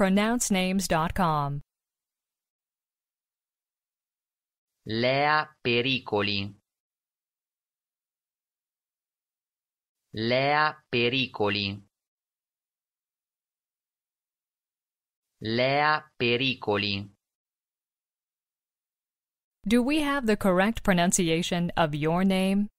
pronouncenames.com. Lea Pericoli. Lea Pericoli. Lea Pericoli. Do we have the correct pronunciation of your name?